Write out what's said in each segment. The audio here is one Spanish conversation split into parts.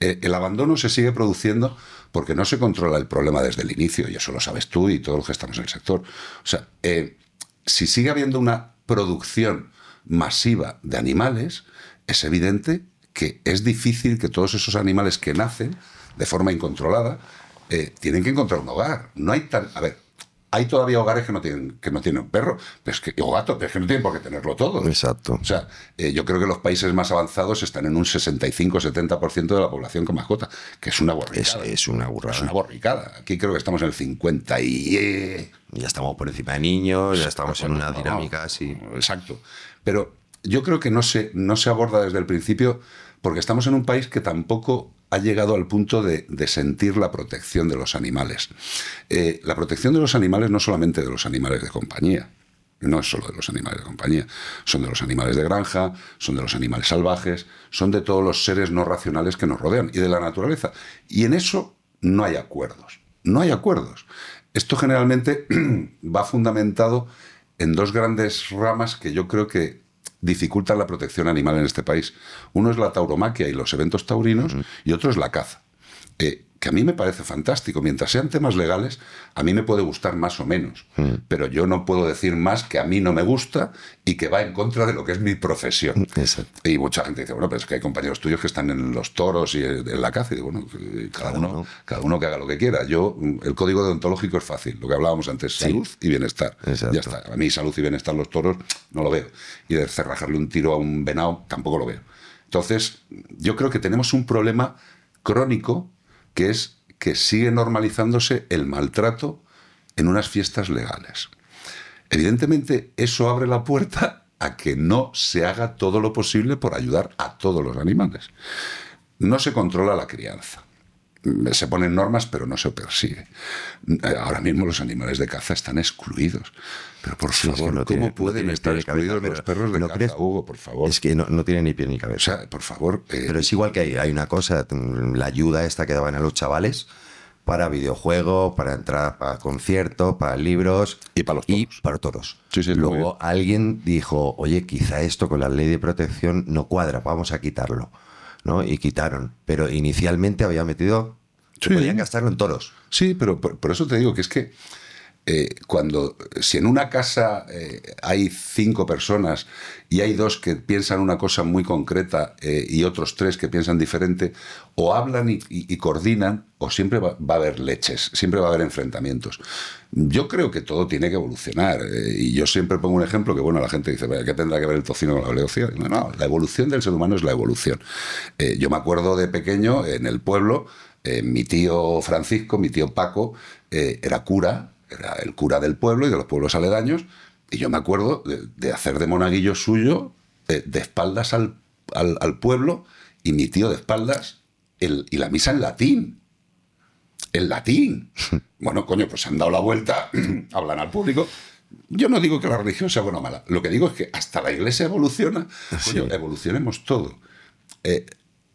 Eh, el abandono se sigue produciendo porque no se controla el problema desde el inicio, y eso lo sabes tú y todos los que estamos en el sector. O sea, eh, si sigue habiendo una producción masiva de animales, es evidente que es difícil que todos esos animales que nacen de forma incontrolada eh, tienen que encontrar un hogar. No hay tal. A ver, hay todavía hogares que no tienen, que no tienen perro, que, o gato, pero es que no tienen por qué tenerlo todo. Exacto. O sea, eh, yo creo que los países más avanzados están en un 65-70% de la población con mascota, que es una borricada. Es, una burrada. Es una borricada. Aquí creo que estamos en el 50 y... Eh. Ya estamos por encima de niños, ya estamos en una dinámica así. Exacto. Pero yo creo que no se, no se aborda desde el principio porque estamos en un país que tampoco ha llegado al punto de, sentir la protección de los animales. Eh, la protección de los animales no solamente de los animales de compañía, no es solo de los animales de compañía, son de los animales de granja, son de los animales salvajes, son de todos los seres no racionales que nos rodean y de la naturaleza. Y en eso no hay acuerdos, no hay acuerdos. Esto generalmente va fundamentado en dos grandes ramas que yo creo que dificultan la protección animal en este país. Uno es la tauromaquia y los eventos taurinos y otro es la caza. Eh, que a mí me parece fantástico. Mientras sean temas legales, a mí me puede gustar más o menos. Mm. Pero yo no puedo decir más que a mí no me gusta y que va en contra de lo que es mi profesión. Y mucha gente dice, bueno, pero es que hay compañeros tuyos que están en los toros y en la caza. Y digo, bueno, cada, uno, cada uno que haga lo que quiera. Yo, el código deontológico es fácil. Lo que hablábamos antes, salud y bienestar. Ya está. A mí salud y bienestar los toros no lo veo. Y de cerrajarle un tiro a un venado tampoco lo veo. Entonces, yo creo que tenemos un problema crónico que es que sigue normalizándose el maltrato en unas fiestas legales. Evidentemente, eso abre la puerta a que no se haga todo lo posible por ayudar a todos los animales. No se controla la crianza. Mm, se ponen normas, pero no se persigue. Eh, ahora mismo los animales de caza están excluidos. Pero por favor, ¿cómo pueden estar excluidos los perros de caza, Hugo, por favor? Es que no, no tiene ni pie ni cabeza. por favor... Eh, pero es igual que hay, hay, una cosa, mm, la ayuda esta que daban a los chavales para videojuegos, para entrar para conciertos, para libros... Y para los toros. Y para todos Luego alguien dijo, oye, quizá esto con la ley de protección no cuadra, vamos a quitarlo ¿no? Y quitaron. Pero inicialmente había metido... Podían gastarlo en toros. Sí, pero por eso te digo que es que eh, cuando, si en una casa eh, hay cinco personas y hay dos que piensan una cosa muy concreta eh, y otros tres que piensan diferente, o hablan y, coordinan, o siempre va, a haber leches, siempre va a haber enfrentamientos. Yo creo que todo tiene que evolucionar. y yo siempre pongo un ejemplo que, bueno, la gente dice, ¿qué tendrá que ver el tocino con la velocidad? No, no, la evolución del ser humano es la evolución. yo me acuerdo de pequeño en el pueblo, mi tío Francisco, mi tío Paco, era cura era el cura del pueblo y de los pueblos aledaños, y yo me acuerdo de, hacer de monaguillo suyo, de, espaldas al, al, pueblo, y mi tío de espaldas, el, y la misa en latín. En latín. Bueno, coño, pues se han dado la vuelta, hablan al público. Yo no digo que la religión sea buena o mala. Lo que digo es que hasta la iglesia evoluciona. Coño, evolucionemos todo. Eh,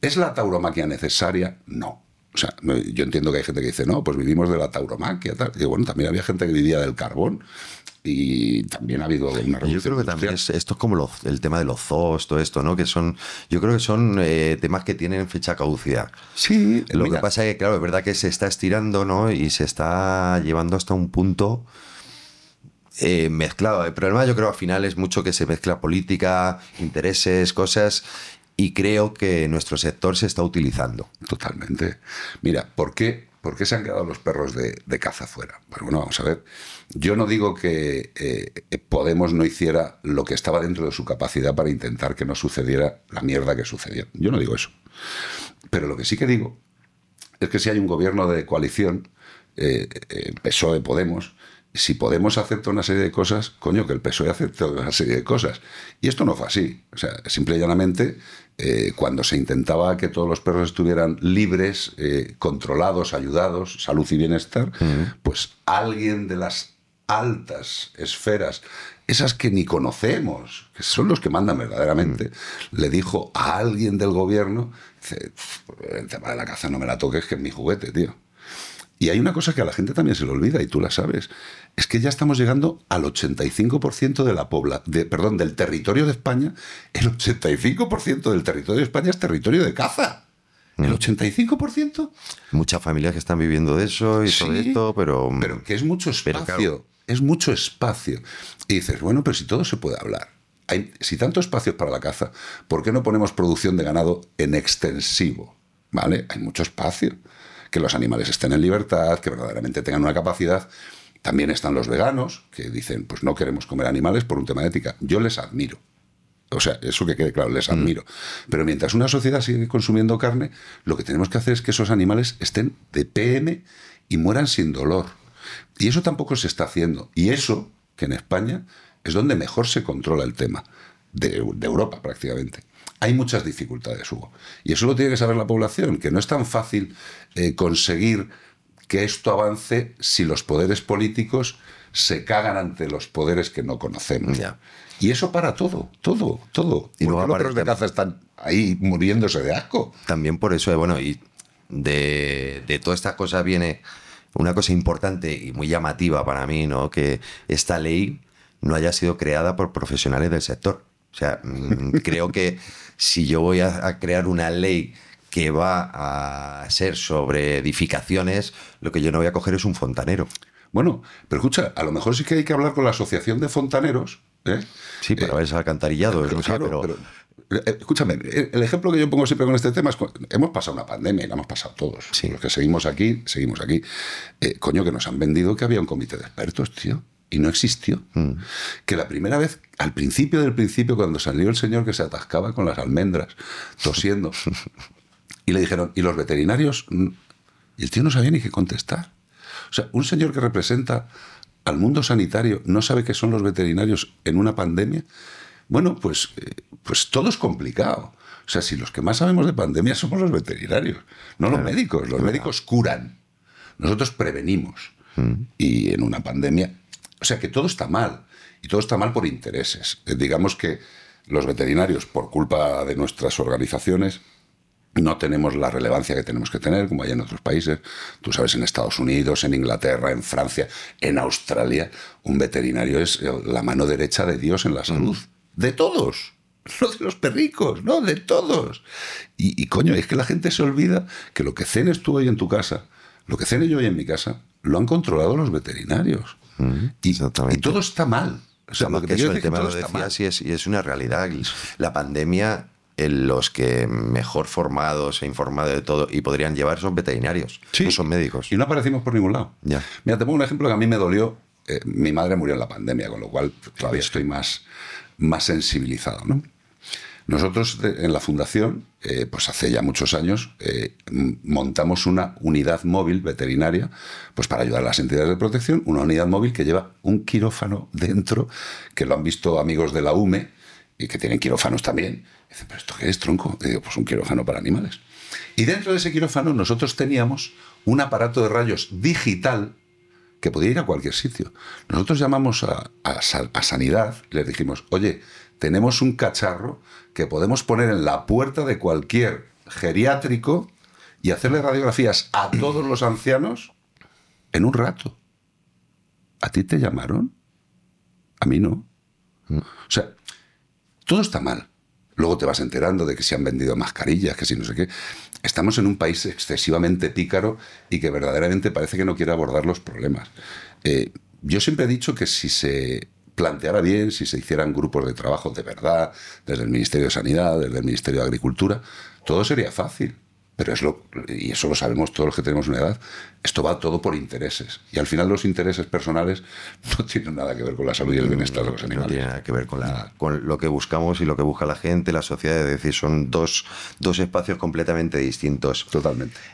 ¿Es la tauromaquia necesaria? No. O sea, yo entiendo que hay gente que dice, no, pues vivimos de la tauromaquia, tal. Y bueno, también había gente que vivía del carbón y también ha habido una revolución. Yo creo que también esto es como el tema de los zoos, todo esto, ¿no? Que son, yo creo que son eh, temas que tienen fecha caducidad. Sí. Lo que pasa es que, claro, es verdad que se está estirando, ¿no? Y se está llevando hasta un punto eh, mezclado. El problema, yo creo, al final es mucho que se mezcla política, intereses, cosas, y creo que nuestro sector se está utilizando. Totalmente. Mira, ¿por qué, por qué se han quedado los perros de, caza fuera? Pues bueno, vamos a ver. Yo no digo que eh, Podemos no hiciera lo que estaba dentro de su capacidad para intentar que no sucediera la mierda que sucedió. Yo no digo eso. Pero lo que sí que digo es que si hay un gobierno de coalición, eh, de eh, PSOE Podemos, si Podemos acepta una serie de cosas, coño, que el PSOE acepta una serie de cosas. Y esto no fue así. O sea, simple y llanamente, eh, cuando se intentaba que todos los perros estuvieran libres, eh, controlados, ayudados, salud y bienestar, pues alguien de las altas esferas, esas que ni conocemos, que son los que mandan verdaderamente, mm. le dijo a alguien del gobierno, el tema de la caza no me la toques, que es mi juguete, tío. Y hay una cosa que a la gente también se le olvida, y tú la sabes, es que ya estamos llegando al 85% de la perdón, del territorio de España. El 85% del territorio de España es territorio de caza. El 85%. Mm. Muchas familias que están viviendo de eso y todo esto, pero. Mm, pero que es mucho espacio. Es mucho espacio. Y dices, bueno, pero si todo se puede hablar. Hay, si tanto espacio es para la caza, ¿por qué no ponemos producción de ganado en extensivo? ¿Vale? Hay mucho espacio que los animales estén en libertad, que verdaderamente tengan una capacidad. También están los veganos, que dicen, pues no queremos comer animales por un tema de ética. Yo les admiro. O sea, eso que quede claro, les mm. admiro. Pero mientras una sociedad sigue consumiendo carne, lo que tenemos que hacer es que esos animales estén de PM y mueran sin dolor. Y eso tampoco se está haciendo. Y eso, que en España es donde mejor se controla el tema de, Europa prácticamente. Hay muchas dificultades, Hugo. Y eso lo tiene que saber la población, que no es tan fácil eh, conseguir que esto avance si los poderes políticos se cagan ante los poderes que no conocemos. Y eso para todo, todo, todo. Y los perros de caza están ahí muriéndose de asco. También por eso, eh, bueno, y de, de todas estas cosas viene una cosa importante y muy llamativa para mí, ¿no? Que esta ley no haya sido creada por profesionales del sector. O sea, mm, creo que si yo voy a, crear una ley que va a ser sobre edificaciones, lo que yo no voy a coger es un fontanero. Bueno, pero escucha, a lo mejor sí que hay que hablar con la Asociación de Fontaneros. ¿eh? Sí, pero eh, es alcantarillado. Eh, pero, pero... Eh, escúchame, el ejemplo que yo pongo siempre con este tema es, hemos pasado una pandemia y la hemos pasado todos. Los que seguimos aquí, seguimos aquí. coño, que nos han vendido que había un comité de expertos, tío y no existió. Mm. Que la primera vez, al principio del principio, cuando salió el señor que se atascaba con las almendras, tosiendo, y le dijeron, ¿y los veterinarios? Y el tío no sabía ni qué contestar. O sea, un señor que representa al mundo sanitario no sabe qué son los veterinarios en una pandemia. Bueno, pues, eh, pues todo es complicado. O sea, si los que más sabemos de pandemia somos los veterinarios, no los médicos. Los médicos curan. Nosotros prevenimos. Mm. Y en una pandemia o sea que todo está mal. Y todo está mal por intereses. Eh, digamos que los veterinarios, por culpa de nuestras organizaciones, no tenemos la relevancia que tenemos que tener, como hay en otros países. Tú sabes, en Estados Unidos, en Inglaterra, en Francia, en Australia, un veterinario es la mano derecha de Dios en la salud. De todos. No de los perricos, no, de todos. Y, coño, es que la gente se olvida que lo que cenes tú hoy en tu casa, lo que cene yo hoy en mi casa, lo han controlado los veterinarios y, todo está mal. el tema lo y es, una realidad. La pandemia, en los que mejor formados e informados de todo y podrían llevar son veterinarios, no son médicos. Y no aparecimos por ningún lado. Ya. Mira, te pongo un ejemplo que a mí me dolió. Eh, mi madre murió en la pandemia, con lo cual todavía estoy más, más sensibilizado. ¿no? Nosotros en la fundación, eh, pues hace ya muchos años, eh, montamos una unidad móvil veterinaria, pues para ayudar a las entidades de protección, una unidad móvil que lleva un quirófano dentro, que lo han visto amigos de la UME y que tienen quirófanos también. dicen, pero esto qué es, tronco? digo, pues un quirófano para animales. Y dentro de ese quirófano nosotros teníamos un aparato de rayos digital que podía ir a cualquier sitio. Nosotros llamamos a, sanidad les dijimos, oye, tenemos un cacharro que podemos poner en la puerta de cualquier geriátrico y hacerle radiografías a todos los ancianos en un rato. ¿A ti te llamaron? A mí no. Mm. O sea, todo está mal. Luego te vas enterando de que se han vendido mascarillas, que si no sé qué. Estamos en un país excesivamente pícaro y que verdaderamente parece que no quiere abordar los problemas. Eh, yo siempre he dicho que si se planteara bien, si se hicieran grupos de trabajo de verdad, desde el Ministerio de Sanidad, desde el Ministerio de Agricultura, todo sería fácil pero es lo, y eso lo sabemos todos los que tenemos una edad, esto va todo por intereses. Y al final los intereses personales no tienen nada que ver con la salud y el bienestar de los animales. No tiene nada que ver con, la, con lo que buscamos y lo que busca la gente, la sociedad, es decir, son dos, dos espacios completamente distintos. Totalmente.